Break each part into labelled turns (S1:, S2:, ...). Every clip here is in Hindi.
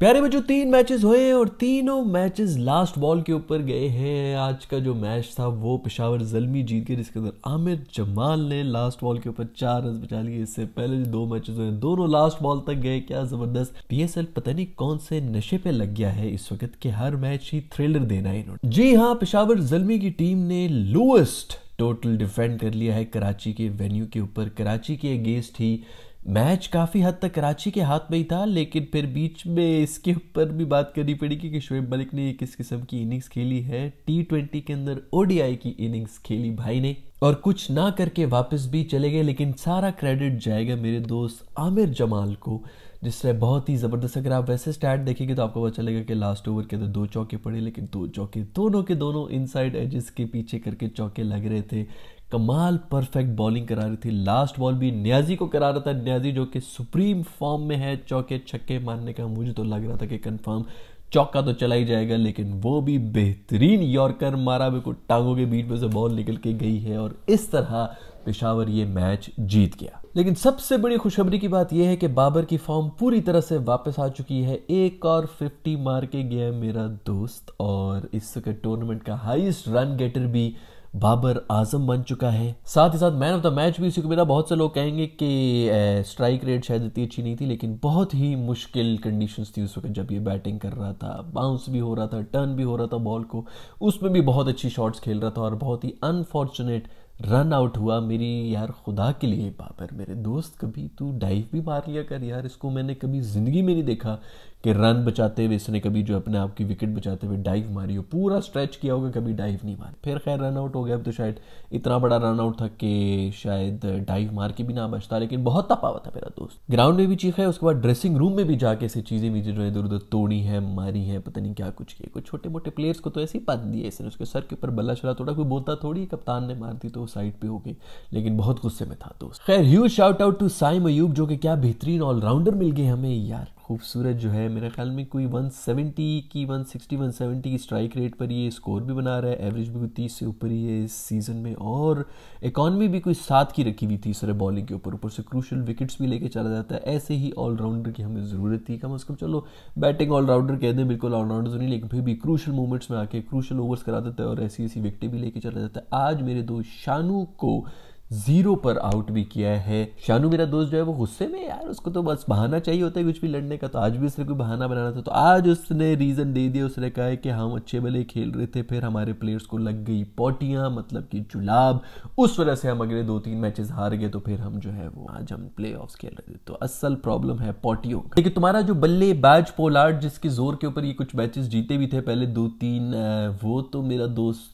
S1: प्यारे बच्चों तीन मैचेस हुए और तीनों मैचेस लास्ट बॉल के ऊपर गए हैं आज का जो मैच था वो पिशावर जलमी जीत गए जिसके अंदर आमिर जमाल ने लास्ट बॉल के ऊपर चार रन बचा लिए इससे पहले जो दो मैचेस हुए दोनों लास्ट बॉल तक गए क्या जबरदस्त पीएसएल पता नहीं कौन से नशे पे लग गया है इस वक्त के हर मैच ही थ्रिलर देना है इन्होंने जी हाँ पिशावर जलमी की टीम ने लोएस्ट टोटल डिफेंड कर लिया है कराची के वेन्यू के ऊपर कराची के अगेंस्ट ही मैच काफ़ी हद तक कराची के हाथ में ही था लेकिन फिर बीच में इसके ऊपर भी बात करनी पड़ेगी कि शुएब मलिक ने किस किस्म की इनिंग्स खेली है टी ट्वेंटी के अंदर ओडीआई की इनिंग्स खेली भाई ने और कुछ ना करके वापस भी चले गए लेकिन सारा क्रेडिट जाएगा मेरे दोस्त आमिर जमाल को जिसने बहुत ही ज़बरदस्त अगर आप वैसे स्टैट देखेंगे तो आपको पता चलेगा कि लास्ट ओवर के अंदर दो चौके पड़े लेकिन दो चौके दोनों के दोनों इनसाइड एजेस के पीछे करके चौके लग रहे थे कमाल परफेक्ट बॉलिंग करा रही थी लास्ट बॉल भी न्याजी को करा रहा था न्याजी जो कि सुप्रीम फॉर्म में है चौके छक्के मारने का मुझे तो लग रहा था कि कंफर्म चौका तो चला ही जाएगा लेकिन वो भी बेहतरीन यॉर्कर मारा बिल्कुल टांगों के बीच में से बॉल निकल के गई है और इस तरह पेशावर ये मैच जीत गया लेकिन सबसे बड़ी खुशखबरी की बात यह है कि बाबर की फॉर्म पूरी तरह से वापस आ चुकी है एक और फिफ्टी मार के गया मेरा दोस्त और इस टूर्नामेंट का हाईएस्ट रन गेटर भी बाबर आजम बन चुका है साथ ही साथ मैन ऑफ द मैच भी इसी को मिला बहुत से लोग कहेंगे कि स्ट्राइक रेट शायद इतनी अच्छी नहीं थी लेकिन बहुत ही मुश्किल कंडीशन थी उस वक्त जब ये बैटिंग कर रहा था बाउंस भी हो रहा था टर्न भी हो रहा था बॉल को उसमें भी बहुत अच्छी शॉट्स खेल रहा था और बहुत ही अनफॉर्चुनेट रन आउट हुआ मेरी यार खुदा के लिए बाबर मेरे दोस्त कभी तू डाइव भी मार लिया कर यार इसको मैंने कभी ज़िंदगी में नहीं देखा कि रन बचाते हुए इसने कभी जो अपने आप की विकेट बचाते हुए डाइव मारी हो पूरा स्ट्रेच किया होगा कभी डाइव नहीं मारी फिर खैर रन आउट हो गया अब तो शायद इतना बड़ा रन आउट था कि शायद डाइव मार के भी ना बचता लेकिन बहुत तपा था मेरा दोस्त ग्राउंड में भी चीखा है उसके बाद ड्रेसिंग रूम में भी जाके ऐसी चीज़ें मीजें जो इधर उधर तोड़ी हैं मारी हैं पता नहीं क्या कुछ किया कुछ छोटे मोटे प्लेयर्स को तो ऐसे ही बात दिए इसने उसके सर के ऊपर बल्ला चला थोड़ा कोई बोलता थोड़ी कप्तान ने मार दी तो साइड पे हो लेकिन बहुत गुस्से में था दोस्त खैर ह्यूज शाउट आउट टू साई मयूब जो कि क्या बेहतरीन ऑलराउंडर मिल गए हमें यार खूबसूरत जो है मेरे ख्याल में कोई 170 की 160 170 की स्ट्राइक रेट पर ये स्कोर भी बना रहा है एवरेज भी कोई तीस से ऊपर ही है इस सीज़न में और इकॉनमी भी कोई सात की रखी हुई थी सर बॉलिंग के ऊपर ऊपर से क्रूशल विकेट्स भी लेके चला जाता है ऐसे ही ऑलराउंडर की हमें ज़रूरत थी कम अज़ कम चलो बैटिंग ऑलराउंडर कह दें बिल्कुल ऑलराउंडर तो नहीं लेकिन फिर भी क्रूशल मोमेंट्स में आके क्रूशल ओवर्स करा देता है और ऐसी ऐसी विकटें भी लेके चला जाता है आज मेरे दो शानू को जीरो पर आउट भी किया है शानू मेरा दोस्त जो है वो गुस्से में यार उसको तो बस बहाना चाहिए होता है कुछ भी लड़ने का तो आज भी उसने कोई बहाना बनाना था तो आज उसने रीज़न दे दिया उसने कहा है कि हम अच्छे भले खेल रहे थे फिर हमारे प्लेयर्स को लग गई पोटियां मतलब कि चुलाब उस वजह से हम अगले दो तीन मैचेस हार गए तो फिर हम जो है वो आज हम प्ले खेल रहे थे तो असल प्रॉब्लम है पॉटियों का देखिए तुम्हारा जो बल्लेबाज पोलार्ड जिसके जोर के ऊपर ये कुछ मैचेस जीते भी थे पहले दो तीन वो तो मेरा दोस्त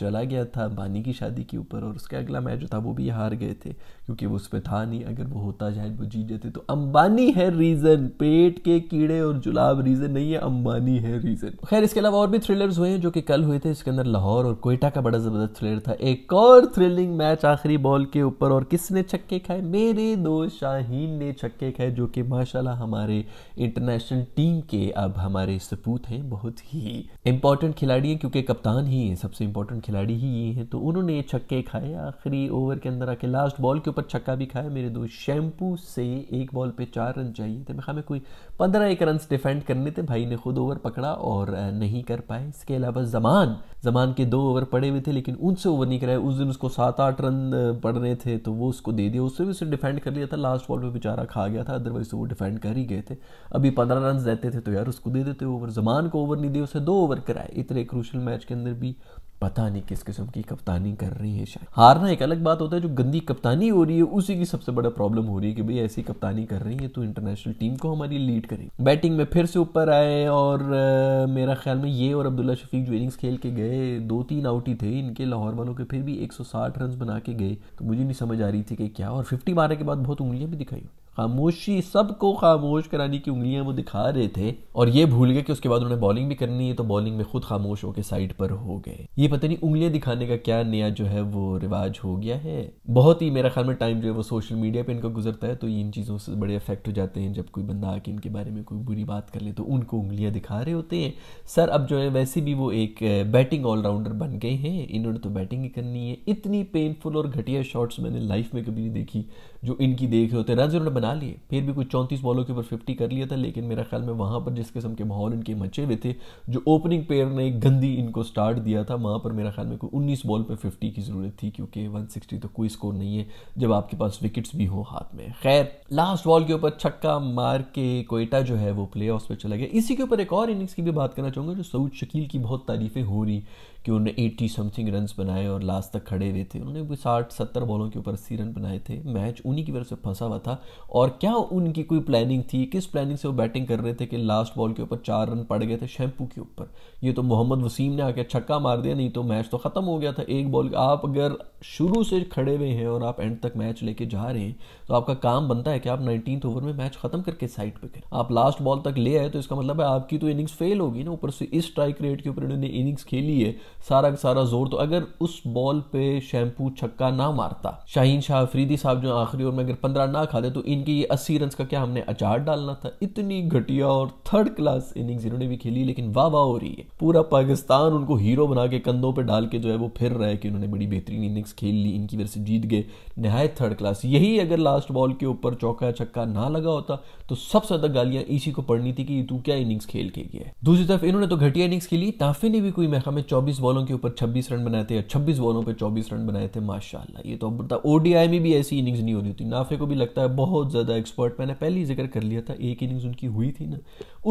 S1: चला गया था बानी की शादी के ऊपर और उसका अगला मैच जो था था वो भी हार गए थे क्योंकि वो उसमें था नहीं अगर वो होता शायद वो जीत जाते तो अंबानी है रीज़न पेट के कीड़े और जुलाब रीज़न नहीं है अंबानी है रीज़न खैर इसके अलावा और भी थ्रिलर्स हुए हैं जो कि कल हुए थे इसके अंदर लाहौर और कोयटा का बड़ा ज़बरदस्त थ्रिलर था एक और थ्रिलिंग मैच आखिरी बॉल के ऊपर और किसने छक्के खाए मेरे दो शाहीन ने छक्के खाए जो कि माशाला हमारे इंटरनेशनल टीम के अब हमारे सपूत हैं बहुत ही इंपॉर्टेंट खिलाड़ी हैं क्योंकि कप्तान ही हैं सबसे इंपॉर्टेंट खिलाड़ी ही ये हैं तो उन्होंने छक्के खाए आखिरी ओवर ओवर के अंदर आके लास्ट बॉल के ऊपर छक्का भी खाया मेरे दोस्त शैम्पू से एक बॉल पे चार रन चाहिए थे मैं खा मैं कोई पंद्रह एक रन डिफेंड करने थे भाई ने खुद ओवर पकड़ा और नहीं कर पाए इसके अलावा जमान जमान के दो ओवर पड़े हुए थे लेकिन उनसे ओवर नहीं कराए उस दिन उसको सात आठ रन पड़ रहे थे तो वो उसको दे दिया उससे भी उसे डिफेंड कर लिया था लास्ट बॉल पर बेचारा खा गया था अदरवाइज वो डिफेंड कर ही गए थे अभी पंद्रह रन देते थे तो यार उसको दे देते ओवर जमान को ओवर नहीं दिया उसे दो ओवर कराए इतने क्रूशल मैच के अंदर भी पता नहीं किस किस्म की कप्तानी कर रही है शायद हारना एक अलग बात होता है जो गंदी कप्तानी हो रही है उसी की सबसे बड़ा प्रॉब्लम हो रही है कि भाई ऐसी कप्तानी कर रही है तो इंटरनेशनल टीम को हमारी लीड करेगी बैटिंग में फिर से ऊपर आए और आ, मेरा ख्याल में ये और अब्दुल्ला शफीक जो इनिंग्स खेल के गए दो तीन आउट ही थे इनके लाहौर वालों के फिर भी एक रन बना के गए तो मुझे नहीं समझ आ रही थी कि क्या और फिफ्टी मारने के बाद बहुत उंगलियां भी दिखाई खामोशी सबको खामोश कराने की उंगलियां वो दिखा रहे थे और ये भूल गए कि उसके बाद उन्हें बॉलिंग भी करनी है तो बॉलिंग में खुद खामोश होकर साइड पर हो गए ये पता नहीं उंगलियां दिखाने का क्या नया जो है वो रिवाज हो गया है बहुत ही मेरा ख्याल में टाइम जो है वो सोशल मीडिया पर इनका गुजरता है तो इन चीज़ों से बड़े अफेक्ट हो जाते हैं जब कोई बंदा आके इनके बारे में कोई बुरी बात कर ले तो उनको उंगलियाँ दिखा रहे होते हैं सर अब जो है वैसे भी वो एक बैटिंग ऑलराउंडर बन गए हैं इन्होंने तो बैटिंग ही करनी है इतनी पेनफुल और घटिया शॉट्स मैंने लाइफ में कभी नहीं देखी जो इनकी देख रहे होते हैं रन उन्होंने बना लिए फिर भी कुछ चौंतीस बॉलों के ऊपर फिफ्टी कर लिया था लेकिन मेरा ख्याल में वहाँ पर जिस किस्म के माहौल इनके मचे हुए थे जो ओपनिंग पेयर ने गंदी इनको स्टार्ट दिया था वहाँ पर मेरा ख्याल में कोई उन्नीस बॉल पर फिफ्टी की ज़रूरत थी क्योंकि वन तो कोई स्कोर नहीं है जब आपके पास विकेट्स भी हो हाथ में खैर लास्ट बॉल के ऊपर छक्का मार के कोयटा जो है वो प्ले ऑफ पर चला गया इसी के ऊपर एक और इनिंग्स की भी बात करना चाहूँगा जो सऊद शकील की बहुत तारीफ़ें हो रही कि उन्होंने एट्टी समथिंग रन बनाए और लास्ट तक खड़े हुए थे उन्होंने भी साठ सत्तर बॉलों के ऊपर अस्सी रन बनाए थे मैच उन्हीं की वजह से फंसा हुआ था और क्या उनकी कोई प्लानिंग थी किस प्लानिंग से वो बैटिंग कर रहे थे कि लास्ट बॉल के ऊपर चार रन पड़ गए थे शैम्पू के ऊपर ये तो मोहम्मद वसीम ने आके छक्का मार दिया नहीं तो मैच तो ख़त्म हो गया था एक बॉल आप अगर शुरू से खड़े हुए हैं और आप एंड तक मैच लेके जा रहे हैं तो आपका काम बनता है कि आप नाइनटीन ओवर में मैच खत्म करके साइड पे करें आप लास्ट बॉल तक ले आए तो इसका मतलब है आपकी तो इनिंग्स फेल होगी ना ऊपर से इस स्ट्राइक रेट के ऊपर इन्होंने इनिंग्स खेली है सारा का सारा जोर तो अगर उस बॉल पे शैम्पू छक्का ना मारता शाहीन शाह अफरीदी साहब जो आखिरी ओवर में अगर पंद्रह ना खा दे तो इनकी ये अस्सी रन का क्या हमने अचार डालना था इतनी घटिया और थर्ड क्लास इनिंग्स इन्होंने भी खेली लेकिन वाह वाह हो रही है पूरा पाकिस्तान उनको हीरो बना के कंधों पर डाल के जो है वो फिर रहा है कि उन्होंने बड़ी बेहतरीन इनिंग्स खेल ली इनकी वजह से जीत गए नहायत थर्ड क्लास यही अगर लास्ट बॉल के ऊपर चौका छक्का ना लगा होता तो सबसे ज्यादा गालियां इसी को पड़नी थी कि तू क्या इनिंग्स खेल के गया है दूसरी तरफ इन्होंने तो घटिया इनिंग्स खेली ताफे ने भी कोई महकमे चौबीस 24 बॉलों के ऊपर 26 रन बनाए थे या 26 बॉलों पे 24 रन बनाए थे माशाल्लाह ये तो अब बता ओडीआई में भी ऐसी इनिंग्स नहीं हो रही होती नाफे को भी लगता है बहुत ज़्यादा एक्सपर्ट मैंने पहले ही जिक्र कर लिया था एक इनिंग्स उनकी हुई थी ना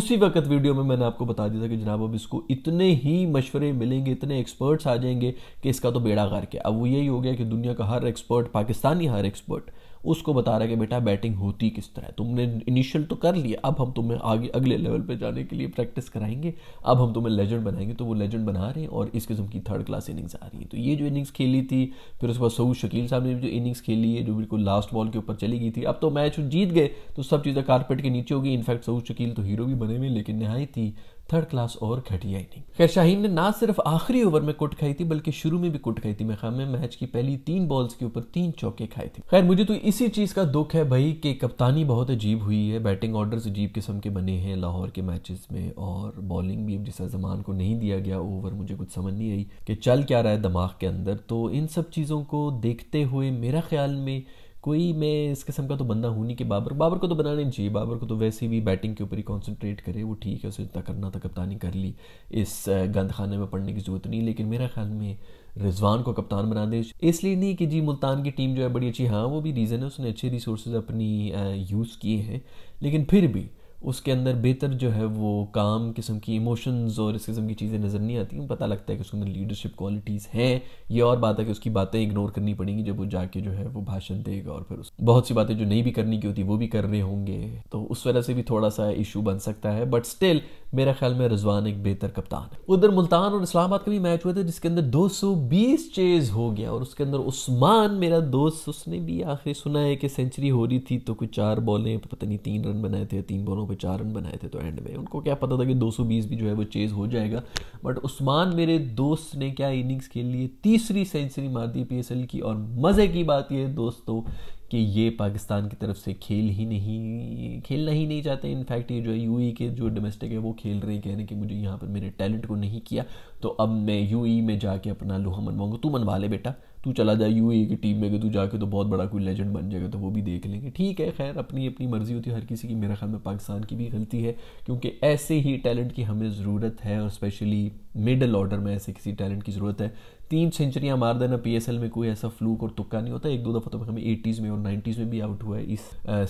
S1: उसी वक्त वीडियो में मैंने आपको बता दिया था कि जनाब अब इसको इतने ही मशवरे मिलेंगे इतने एक्सपर्ट्स आ जाएंगे कि इसका तो बेड़ा गार क्या अब वो यही हो गया कि दुनिया का हर एक्सपर्ट पाकिस्तानी हर एक्सपर्ट उसको बता रहा है कि बेटा बैटिंग होती किस तरह तुमने इनिशियल तो कर लिया अब हम तुम्हें आगे अगले लेवल पे जाने के लिए प्रैक्टिस कराएंगे अब हम तुम्हें लेजेंड बनाएंगे तो वो लेजेंड बना रहे हैं और इस किस्म की थर्ड क्लास इनिंग्स आ रही है तो ये जो इनिंग्स खेली थी फिर उसके बाद सऊद शकील साहब ने भी जो इनिंग्स खेली है जो बिल्कुल लास्ट बॉल के ऊपर चली गई थी अब तो मैच जीत गए तो सब चीज़ें कारपेट के नीचे होगी इनफैक्ट सऊद शकील तो हीरो भी बने हुए लेकिन नहाई थी थर्ड क्लास और घटिया ही नहीं खैर शाहीन ने ना सिर्फ आखिरी ओवर में कुट खाई थी बल्कि शुरू में भी कुट खाई थी मैं में मैच की पहली तीन बॉल्स के ऊपर तीन चौके खाए थे खैर मुझे तो इसी चीज का दुख है भाई कि कप्तानी बहुत अजीब हुई है बैटिंग ऑर्डर अजीब किस्म के बने हैं लाहौर के मैचेस में और बॉलिंग भी जिस जमान को नहीं दिया गया ओवर मुझे कुछ समझ नहीं आई कि चल क्या रहा है दिमाग के अंदर तो इन सब चीज़ों को देखते हुए मेरा ख्याल में कोई मैं इस किस्म का तो बंदा हूँ नहीं कि बाबर बाबर को तो बनाने नहीं चाहिए बाबर को तो वैसे भी बैटिंग के ऊपर ही कॉन्सनट्रेट करे वो ठीक है उसे इतना करना था कप्तानी कर ली इस गंद खाने में पड़ने की ज़रूरत नहीं लेकिन मेरा ख्याल में रिजवान को कप्तान बना दे इसलिए नहीं कि जी मुल्तान की टीम जो है बड़ी अच्छी हाँ वो भी रीज़न है उसने अच्छे रिसोर्स अपनी यूज़ किए हैं लेकिन फिर भी उसके अंदर बेहतर जो है वो काम किस्म की इमोशंस और इस किस्म की चीज़ें नज़र नहीं आती पता लगता है कि उसके अंदर लीडरशिप क्वालिटीज़ हैं ये और बात है कि उसकी बातें इग्नोर करनी पड़ेंगी जब वो जाके जो है वो भाषण देगा और फिर उस बहुत सी बातें जो नहीं भी करनी की होती वो भी कर रहे होंगे तो उस वजह से भी थोड़ा सा इशू बन सकता है बट स्टिल मेरे ख्याल में रिजवान एक बेहतर कप्तान है उधर मुल्तान और इस्लामाबाद का भी मैच हुआ था जिसके अंदर 220 चेज हो गया और उसके अंदर उस्मान मेरा दोस्त उसने भी आखिर सुना है कि सेंचुरी हो रही थी तो कोई चार बॉलें पता नहीं तीन रन बनाए थे तीन बॉलों पर चार रन बनाए थे तो एंड में उनको क्या पता था कि दो भी जो है वो चेज हो जाएगा बट उस्मान मेरे दोस्त ने क्या इनिंग्स के लिए तीसरी सेंचुरी मार दी पी की और मज़े की बात यह दोस्तों कि ये पाकिस्तान की तरफ से खेल ही नहीं खेलना ही नहीं चाहते इनफैक्ट ये जो है यू e के जो डोमेस्टिक है वो खेल रहे कह रहे कि मुझे यहाँ पर मेरे टैलेंट को नहीं किया तो अब मैं यू e में जाके अपना लोहा मनवाऊंगा तू मनवा ले बेटा तू चला जाए यू e की टीम में अगर तू जाके तो बहुत बड़ा कोई लेजेंड बन जाएगा तो वो भी देख लेंगे ठीक है खैर अपनी अपनी मर्जी होती है हर किसी की मेरा ख्याल में पाकिस्तान की भी गलती है क्योंकि ऐसे ही टैलेंट की हमें ज़रूरत है और स्पेशली मिडल ऑर्डर में ऐसे किसी टैलेंट की ज़रूरत है तीन सेंचुरियाँ मार देना पी में कोई ऐसा फ्लूक और तुक्का नहीं होता एक दो दफ़ा तो हमें एटीज़ में और नाइन्टीज़ में भी आउट हुआ है इस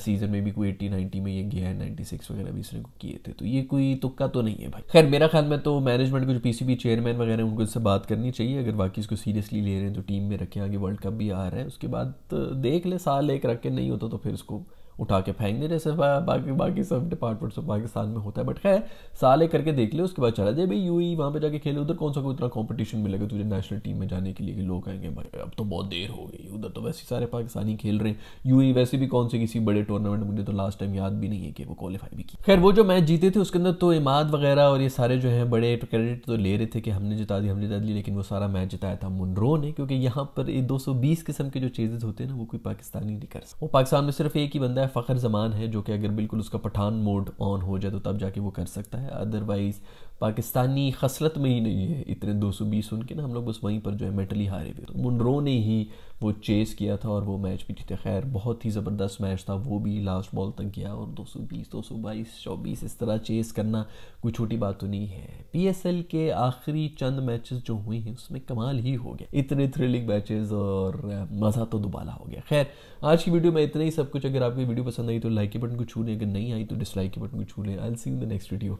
S1: सीज़न में भी कोई एट्टी नाइन्टी में ये गया है नाइन्टी सिक्स वगैरह भी इसने किए थे तो ये कोई तुक्का तो नहीं है भाई खैर मेरा ख्याल में तो मैनेजमेंट को जो पीसीबी चेयरमैन वगैरह उनको इससे बात करनी चाहिए अगर बाकी इसको सीरियसली ले रहे हैं तो टीम में रखें आगे वर्ल्ड कप भी आ रहा है उसके बाद देख ले साल एक रख के नहीं होता तो फिर उसको उठा के फेंक दे जैसे बाकी बाकी सब डिपार्टमेंट्स ऑफ पाकिस्तान में होता है बट खैर साले करके देख ले उसके बाद चला जाए भाई यू e वहाँ पर जाके खेले उधर कौन सा कोई इतना कॉम्पिटिशन मिलेगा तुझे नेशनल टीम में जाने के लिए लोग कहेंगे भाई अब तो बहुत देर हो गई उधर तो वैसे सारे पाकिस्तानी खेल रहे हैं यू e वैसे भी कौन से किसी बड़े टूर्नामेंट मुझे तो लास्ट टाइम याद भी नहीं है कि वो क्वालिफाई भी की खैर वो जो मैच जीते थे उसके अंदर तो इमाद वगैरह और ये सारे जो है बड़े क्रेडिट तो ले रहे थे कि हमने जिता दी हमने जिता दी लेकिन वो सारा मैच जिताया था मुनरो ने क्योंकि यहाँ पर ये बीस किस्म के जो चेजेस होते हैं ना वो कोई पाकिस्तानी नहीं कर सकता वो पाकिस्तान में सिर्फ एक ही बंदा है है फ़खर जमान है जो कि अगर बिल्कुल उसका पठान मोड ऑन हो जाए तो तब जाके वो कर सकता है अदरवाइज़ पाकिस्तानी खसलत में ही नहीं है इतने 220 सुन के ना हम लोग बस वहीं पर जो है मेटली हारे हुए तो मुनरो ने ही वो चेस किया था और वो मैच भी जीते खैर बहुत ही ज़बरदस्त मैच था वो भी लास्ट बॉल तक किया और 220 222 24 इस तरह चेस करना कोई छोटी बात तो नहीं है पीएसएल के आखिरी चंद मैचेस जो हुए हैं उसमें कमाल ही हो गया इतने थ्रिलिंग मैचेस और मज़ा तो दुबाला हो गया खैर आज की वीडियो में इतना ही सब कुछ अगर आपकी वीडियो पसंद आई तो लाइक के बटन को छू लें अगर नहीं आई तो डिसलाइक के बटन को छू लें I see in the next video